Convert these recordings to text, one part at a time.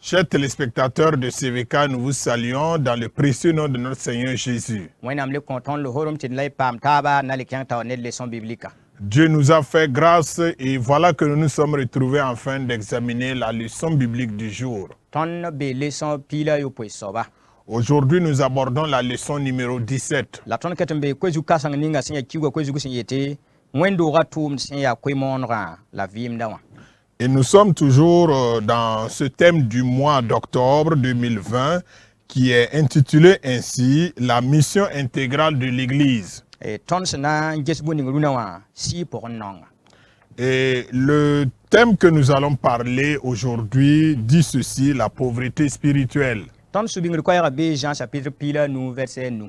Chers téléspectateurs de CVK, nous vous saluons dans le précieux nom de notre Seigneur Jésus. Dieu nous a fait grâce et voilà que nous nous sommes retrouvés enfin d'examiner la leçon biblique du jour. Aujourd'hui, nous abordons la leçon numéro 17. Et nous sommes toujours euh, dans ce thème du mois d'octobre 2020 qui est intitulé ainsi La mission intégrale de l'Église. Et le thème que nous allons parler aujourd'hui dit ceci, la pauvreté spirituelle. chapitre nous verset nous.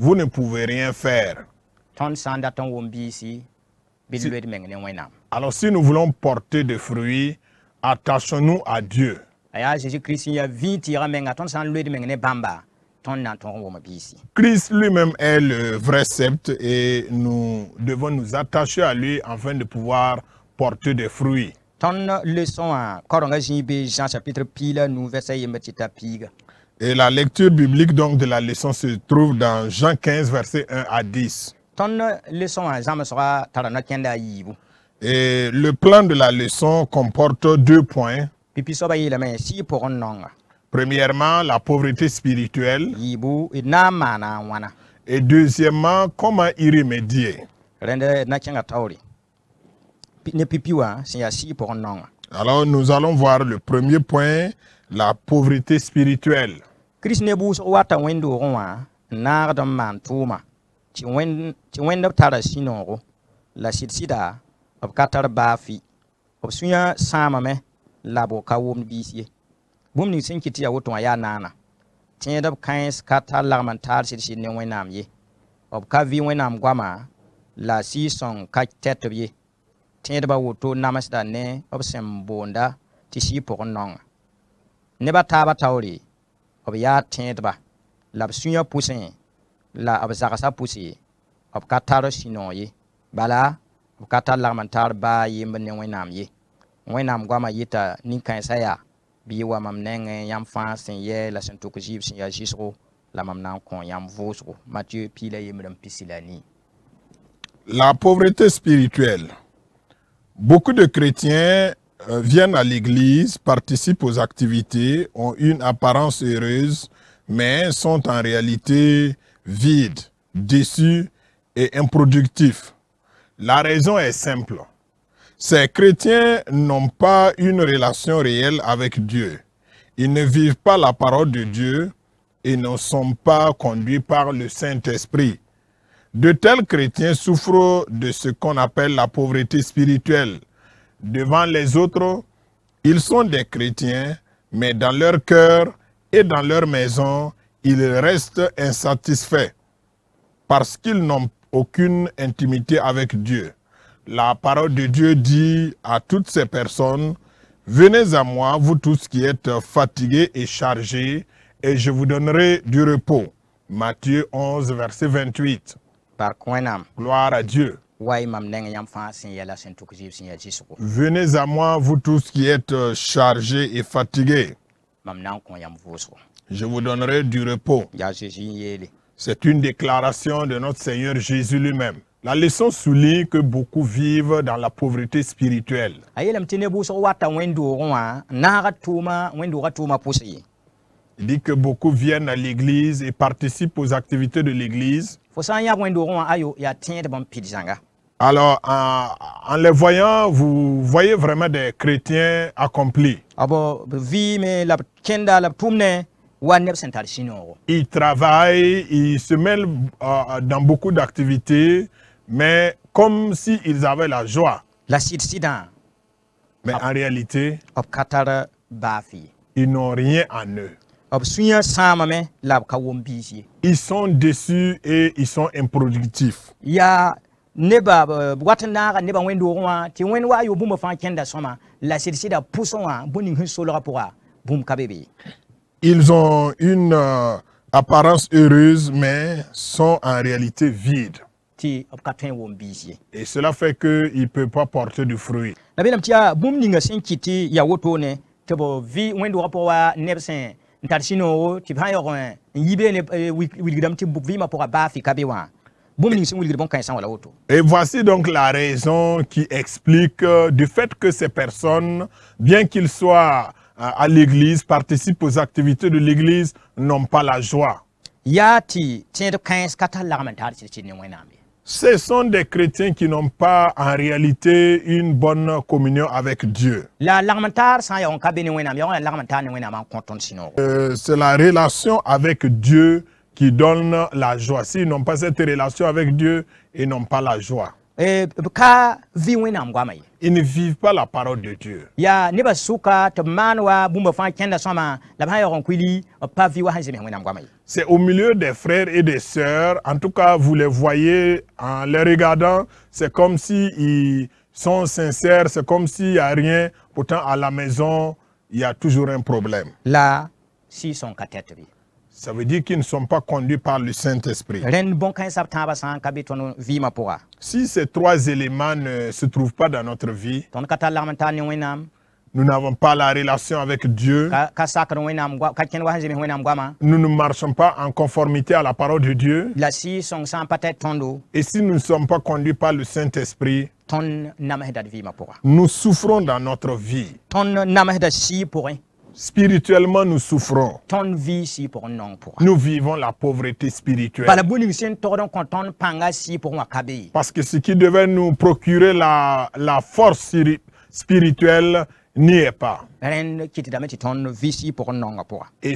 vous ne pouvez rien faire. alors si nous voulons porter des fruits, attachons-nous à Dieu. Christ lui-même est le vrai sceptre et nous devons nous attacher à lui afin de pouvoir porter des fruits. leçon, Jean chapitre nous et la lecture biblique donc de la leçon se trouve dans Jean 15, versets 1 à 10. Euh, Et le plan de la leçon comporte deux points. Hein. Premièrement, la pauvreté spirituelle. Et deuxièmement, comment y remédier. Alors nous allons voir le premier point, la pauvreté spirituelle. kirist ne buusg wata wẽnd-doogẽ wã n naagd n maan tʋʋma tɩ wẽnd b tara sũ-noogo la sɩd-sɩda b ka tar baafɩ b sũyã sãamame la b ka wʋmd biis ye bũmb ning sẽn kɩt tɩ yaa woto wã yaa naana tẽed b kãens ka tar lagm n taar sɩd-sɩd ne wẽnnaam ye b ka vɩ wẽnnaam goamã la sɩɩ-sõng ka tɛt b ye tẽedbã woto namsda ne b sẽn boonda tɩ sɩɩ pʋgẽ nonga nebã taabã taoore b ba la b sũyã la b zagsa pʋse b ye bala b ka tar lagm n taar baa yemb ne wẽnnaam ye wẽnnaam goamã yeta nin-kãensã wa mam la sẽn tʋk zɩɩb sẽn la mam na yam vosro Mathieu vʋʋsgo matieu pila La pauvreté spirituelle. Beaucoup de chrétiens euh, viennent à l'église, participent aux activités, ont une apparence heureuse, mais sont en réalité vides, déçus et improductifs. La raison est simple. Ces chrétiens n'ont pas une relation réelle avec Dieu. Ils ne vivent pas la parole de Dieu et ne sont pas conduits par le Saint-Esprit. De tels chrétiens souffrent de ce qu'on appelle la pauvreté spirituelle devant les autres, ils sont des chrétiens, mais dans leur cœur et dans leur maison, ils restent insatisfaits parce qu'ils n'ont aucune intimité avec Dieu. La parole de Dieu dit à toutes ces personnes, Venez à moi, vous tous qui êtes fatigués et chargés, et je vous donnerai du repos. Matthieu 11, verset 28. Par Gloire à Dieu. Venez à moi, vous tous qui êtes euh, chargés et fatigués. Je vous donnerai du repos. C'est une déclaration de notre Seigneur Jésus lui-même. La leçon souligne que beaucoup vivent dans la pauvreté spirituelle. Il dit que beaucoup viennent à l'église et participent aux activités de l'église. Alors, en, les voyant, vous voyez vraiment des chrétiens accomplis. Ils travaillent, ils se mêlent euh, dans beaucoup d'activités, mais comme s'ils avaient la joie. Mais ah. en réalité, ah, bah, ils n'ont rien en eux. Ah, bah, ils sont déçus et ils sont improductifs. Il y a neba watan euh, naga neba wen dogo wa ti wen yo bumba fan kenda soma la sida pousson wa buni hin solora pourra bum kabebe ils ont une euh, apparence heureuse mais sont en réalité vides ti katin wo mbisi et cela fait que il peut pas porter du fruit la benam tia bum ninga sin ya woto ne tebo vi wendo dogo nebsen ntarsino ti ban yo yibe ne eh, wilgidam ti buk vi ma pourra ba fi kabe et voici donc la raison qui explique du fait que ces personnes, bien qu'ils soient à l'église, participent aux activités de l'église, n'ont pas la joie. Ce sont des chrétiens qui n'ont pas en réalité une bonne communion avec Dieu. C'est la relation avec Dieu qui donnent la joie. S'ils n'ont pas cette relation avec Dieu, ils n'ont pas la joie. E, ils ne vivent pas la parole de Dieu. C'est au milieu des frères et des sœurs, en tout cas vous les voyez en les regardant, c'est comme s'ils sont sincères, c'est comme s'il n'y a rien, pourtant à la maison il y a toujours un problème. Là, s'ils sont cathétrisés. Ça veut dire qu'ils ne sont pas conduits par le Saint-Esprit. Si ces trois éléments ne se trouvent pas dans notre vie, nous n'avons pas la relation avec Dieu. Nous ne marchons pas en conformité à la parole de Dieu. Et si nous ne sommes pas conduits par le Saint-Esprit, nous souffrons dans notre vie. Spirituellement, nous souffrons. Nous vivons la pauvreté spirituelle. Parce que ce qui devait nous procurer la, la force spirituelle n'y est pas. Et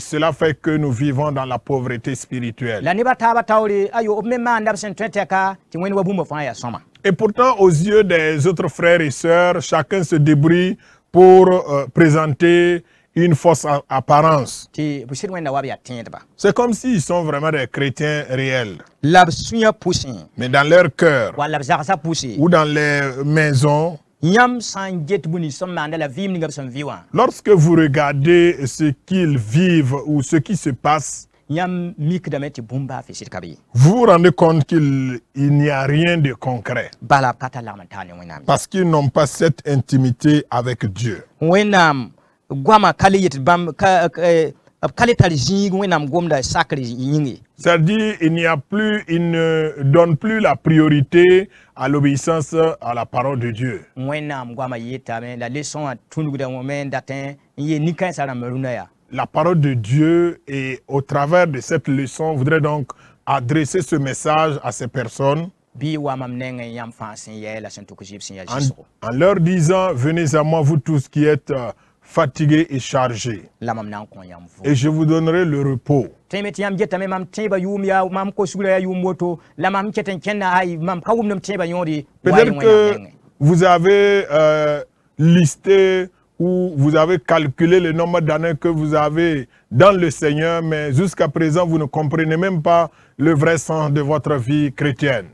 cela fait que nous vivons dans la pauvreté spirituelle. Et pourtant, aux yeux des autres frères et sœurs, chacun se débrouille pour euh, présenter une en apparence. Bah. C'est comme s'ils sont vraiment des chrétiens réels. Mais dans leur cœur ou dans les maisons, lorsque vous regardez ce qu'ils vivent ou ce qui se passe, vous vous rendez compte qu'il n'y a rien de concret. Parce qu'ils n'ont pas cette intimité avec Dieu. Eh, C'est-à-dire, il n'y a plus, il ne donne plus la priorité à l'obéissance à la parole de Dieu. La parole de Dieu et au travers de cette leçon, voudrait donc adresser ce message à ces personnes. en leur disant, venez à moi vous tous qui êtes euh, fatigué et chargé. Et je vous donnerai le repos. Peut-être que vous avez euh, listé ou vous avez calculé le nombre d'années que vous avez dans le Seigneur, mais jusqu'à présent, vous ne comprenez même pas le vrai sens de votre vie chrétienne.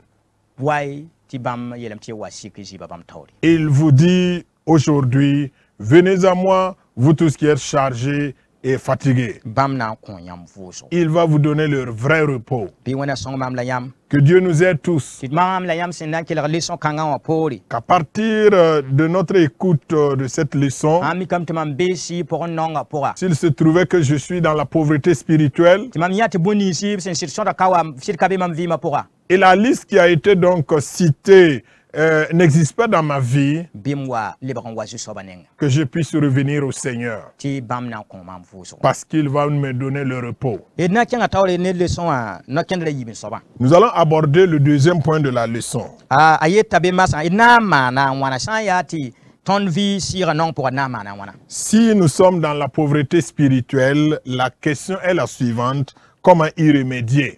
Il vous dit aujourd'hui, Venez à moi, vous tous qui êtes chargés et fatigués. Il va vous donner le vrai repos. Que Dieu nous aide tous. Qu'à partir euh, de notre écoute euh, de cette leçon, s'il se trouvait que je suis dans la pauvreté spirituelle, et la liste qui a été donc citée euh, n'existe pas dans ma vie que je puisse revenir au Seigneur parce qu'il va me donner le repos. Hein. Nous allons aborder le deuxième point de la leçon. Ah, si nous sommes dans la pauvreté spirituelle, la question est la suivante, comment y remédier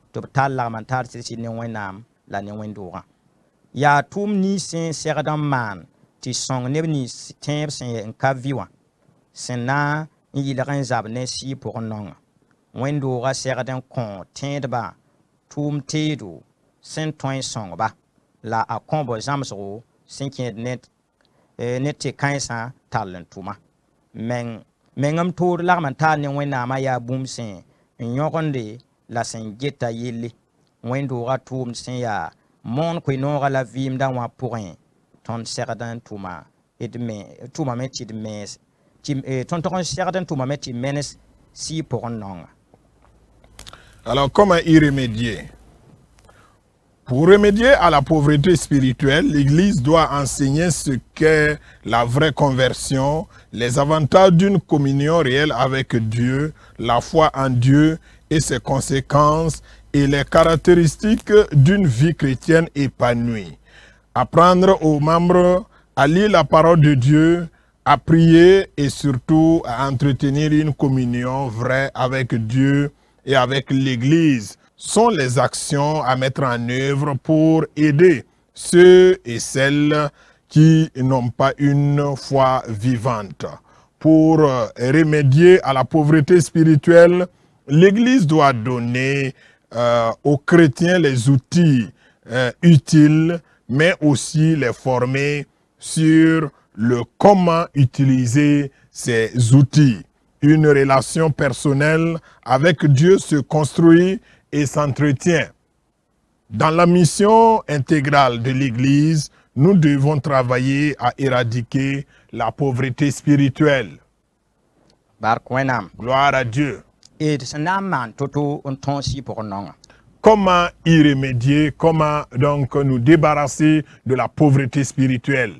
tɩ b tar lagm taar sɩd sɩd ne wẽnnaam la ne wẽn-doogã yaa tʋʋm nins sẽn segd n maan tɩ sõng neb nins tẽeb sẽn yɛ n ka vɩ wã sẽn na n yɩlg n zab ne sɩɩ pʋgẽ nonga wẽn-doogã segd n kõ tẽedbã tʋʋm teedo sẽn tõe n sõngba la a kõb zãmsgo sẽn kẽed ne eh, tɩ-kãensã tall n tʋma meng m toor lagm n taar ne wẽnnaamã yaa bũmb sẽn n yõgende la Sengeta yele wendo wẽndoogã tʋʋm mon yaa moon la vɩɩmdã wã pʋgẽ pourin segd tuma tʋma d tʋmame mais d mɛɛs tõnd mais n segd n y Alors, comment y remédier Pour remédier à la pauvreté spirituelle, l'Église doit enseigner ce qu'est la vraie conversion, les avantages d'une communion réelle avec Dieu, la foi en Dieu et ses conséquences et les caractéristiques d'une vie chrétienne épanouie. Apprendre aux membres à lire la parole de Dieu, à prier et surtout à entretenir une communion vraie avec Dieu et avec l'Église sont les actions à mettre en œuvre pour aider ceux et celles qui n'ont pas une foi vivante. Pour remédier à la pauvreté spirituelle, L'Église doit hmm. donner euh, aux chrétiens les outils euh, utiles, mais aussi les former sur le comment utiliser ces outils. Une relation personnelle avec Dieu se construit et s'entretient. Dans la mission intégrale de l'Église, nous devons travailler à éradiquer la pauvreté spirituelle. Gloire à Dieu. Comment y remédier Comment donc nous débarrasser de la pauvreté spirituelle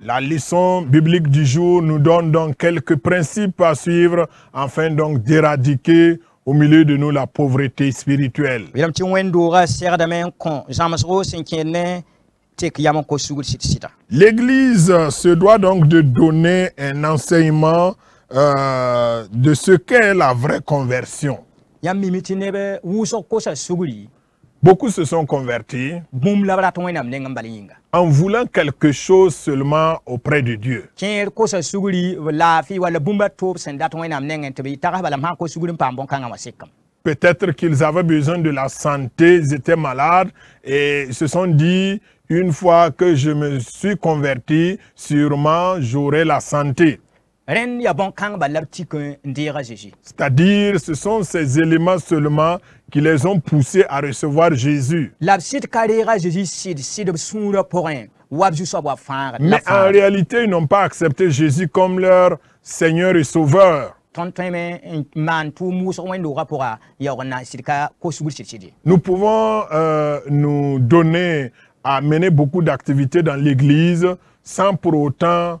la leçon biblique du jour nous donne donc quelques principes à suivre afin donc d'éradiquer au milieu de nous la pauvreté spirituelle. L'Église se doit donc de donner un enseignement euh, de ce qu'est la vraie conversion. Beaucoup se sont convertis en voulant quelque chose seulement auprès de Dieu. Peut-être qu'ils avaient besoin de la santé, ils étaient malades et se sont dit, une fois que je me suis converti, sûrement j'aurai la santé. C'est-à-dire, ce sont ces éléments seulement qui les ont poussés à recevoir Jésus. Mais en réalité, ils n'ont pas accepté Jésus comme leur Seigneur et Sauveur. Nous pouvons euh, nous donner à mener beaucoup d'activités dans l'Église sans pour autant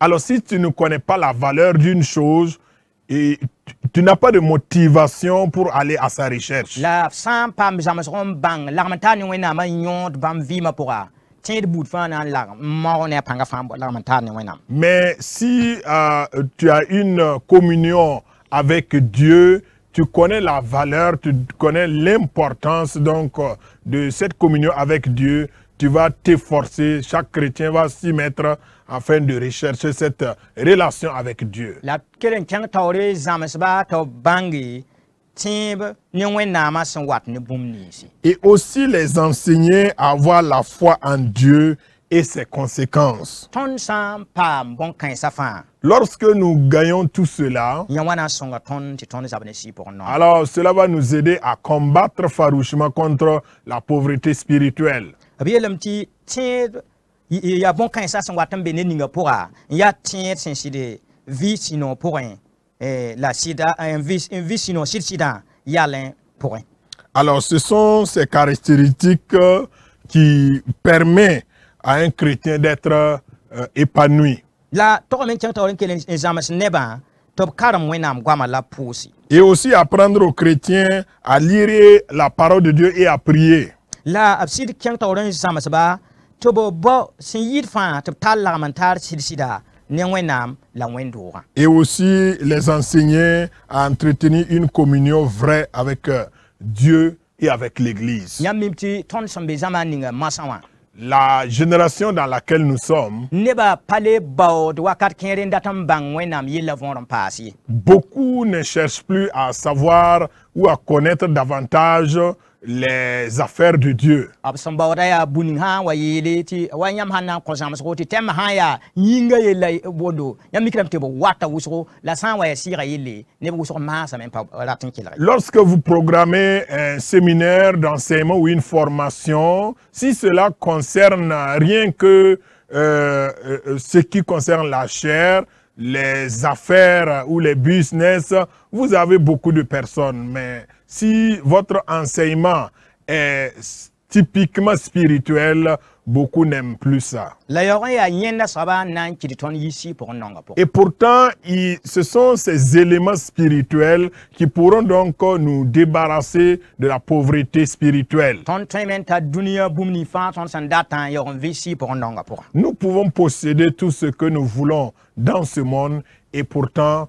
Alors si tu ne connais pas la valeur d'une chose, et tu n'as pas de motivation pour aller à sa recherche. Mais si euh, tu as une communion avec Dieu, tu connais la valeur, tu connais l'importance donc de cette communion avec Dieu. Tu vas t'efforcer. Chaque chrétien va s'y mettre afin de rechercher cette euh, relation avec Dieu. et aussi les enseigner à avoir la foi en Dieu et ses conséquences. Lorsque nous gagnons tout cela, alors cela va nous aider à combattre farouchement contre la pauvreté spirituelle. Il bon a sa san watan bene ninga pora ya tien sin side vi sinon pour un eh, la sida un vie un vi sinon sida ya l'un pour alors ce sont ces caractéristiques euh, qui permettent à un chrétien d'être euh, épanoui la to men tian to ren kelen jamas pas. top karam wenam gwama la pousi et aussi apprendre aux chrétiens à lire la parole de Dieu et à prier la absid kian to ren jamas pas et aussi les enseigner à entretenir une communion vraie avec euh, dieu et avec l'église la génération dans laquelle nous sommes, beaucoup ne cherchent plus à savoir ou à connaître davantage les affaires de Dieu. Lorsque vous programmez un séminaire d'enseignement ou une formation, si cela concerne rien que euh, euh, euh, ce qui concerne la chair, les affaires ou les business, vous avez beaucoup de personnes, mais si votre enseignement est typiquement spirituel, beaucoup n'aiment plus ça. Et pourtant, ce sont ces éléments spirituels qui pourront donc nous débarrasser de la pauvreté spirituelle. Nous pouvons posséder tout ce que nous voulons dans ce monde et pourtant,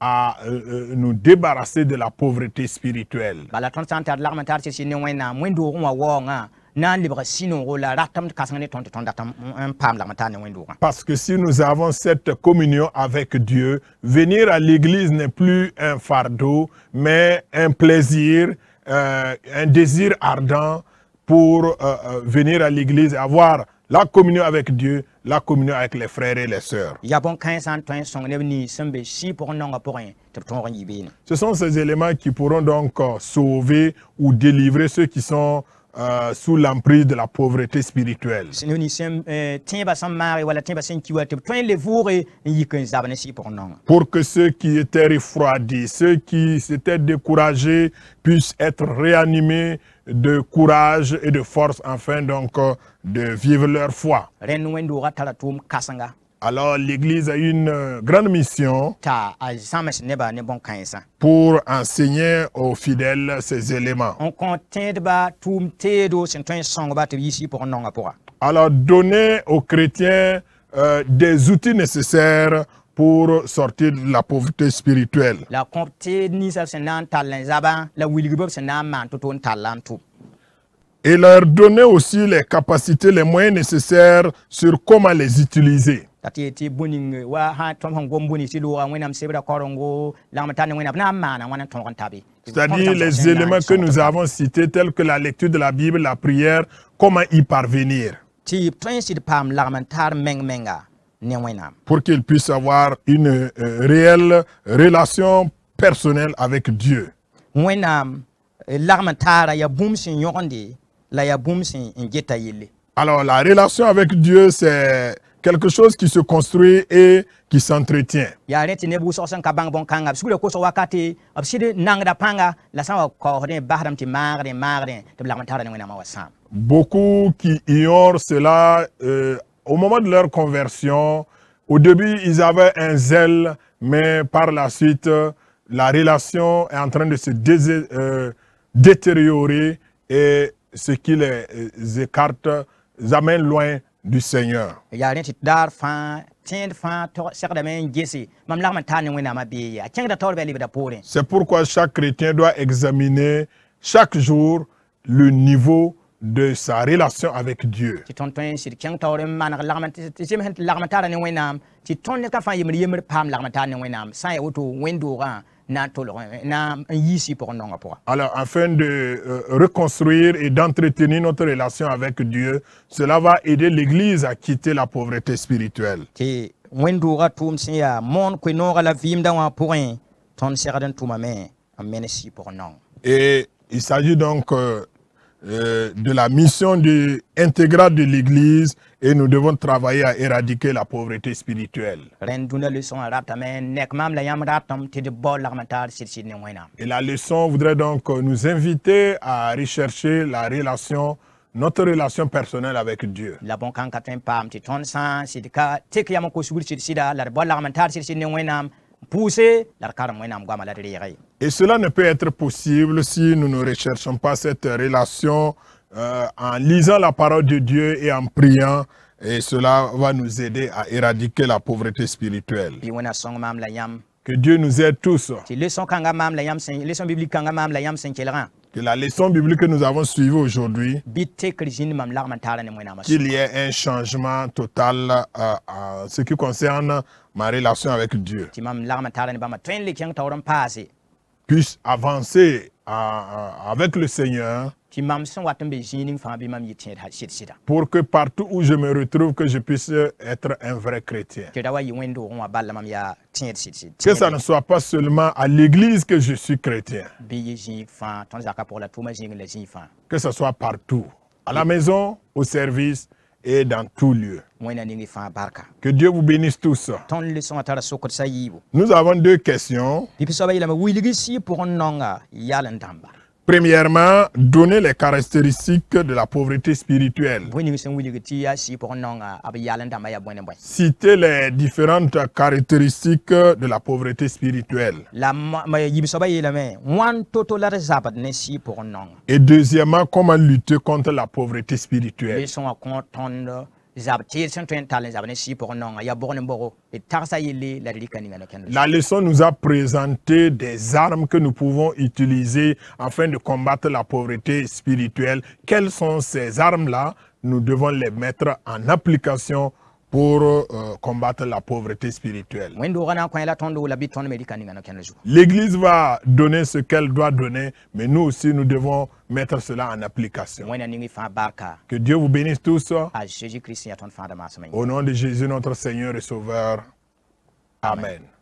à euh, euh, nous débarrasser de la pauvreté spirituelle. Bah, hein. Parce que si nous avons cette communion avec Dieu, venir à l'église n'est plus un fardeau, mais un plaisir, euh, un désir ardent pour venir à l'église, avoir la communion avec Dieu, la communion avec les frères et les sœurs. Ce sont ces éléments qui pourront donc euh, sauver ou délivrer ceux qui sont euh, sous l'emprise de la pauvreté spirituelle. Pour que ceux qui étaient refroidis, ceux qui s'étaient découragés puissent être réanimés de courage et de force enfin donc euh, de vivre leur foi. Alors l'Église a une euh, grande mission pour enseigner aux fidèles ces éléments. Alors donner aux chrétiens euh, des outils nécessaires pour sortir de la pauvreté spirituelle. Et leur donner aussi les capacités, les moyens nécessaires sur comment les utiliser. C'est-à-dire les éléments que nous avons cités, tels que la lecture de la Bible, la prière, comment y parvenir. Pour qu'il puisse avoir une euh, réelle relation personnelle avec Dieu. Alors la relation avec Dieu, c'est quelque chose qui se construit et qui s'entretient. Beaucoup qui ignorent cela euh, au moment de leur conversion, au début, ils avaient un zèle, mais par la suite, la relation est en train de se euh, détériorer et ce qui les euh, écarte, les amène loin du Seigneur. C'est pourquoi chaque chrétien doit examiner chaque jour le niveau de sa relation avec Dieu. Alors, afin de euh, reconstruire et d'entretenir notre relation avec Dieu, cela va aider l'Église à quitter la pauvreté spirituelle. Et il s'agit donc euh, euh, de la mission de, intégrale de l'Église et nous devons travailler à éradiquer la pauvreté spirituelle. Et la leçon voudrait donc euh, nous inviter à rechercher la relation notre relation personnelle avec Dieu. Et cela ne peut être possible si nous ne recherchons pas cette relation euh, en lisant la parole de Dieu et en priant. Et cela va nous aider à éradiquer la pauvreté spirituelle. Que Dieu nous aide tous. Que la leçon biblique que nous avons suivie aujourd'hui, qu'il y ait un changement total euh, en ce qui concerne ma relation avec Dieu puisse avancer avec le Seigneur pour que partout où je me retrouve, que je puisse être un vrai chrétien. Que ça ne soit pas seulement à l'église que je suis chrétien. Que ce soit partout, à la maison, au service, et dans tout lieu. Que Dieu vous bénisse tous. Nous avons deux questions. Premièrement, donner les caractéristiques de la pauvreté spirituelle. Euh, Citer les différentes caractéristiques de la pauvreté spirituelle. Et deuxièmement, comment lutter contre la pauvreté spirituelle. La leçon nous a présenté des armes que nous pouvons utiliser afin de combattre la pauvreté spirituelle. Quelles sont ces armes-là Nous devons les mettre en application pour euh, combattre la pauvreté spirituelle. L'Église va donner ce qu'elle doit donner, mais nous aussi, nous devons mettre cela en application. Que Dieu vous bénisse tous. Ah, Au nom de Jésus, notre Seigneur et Sauveur. Amen.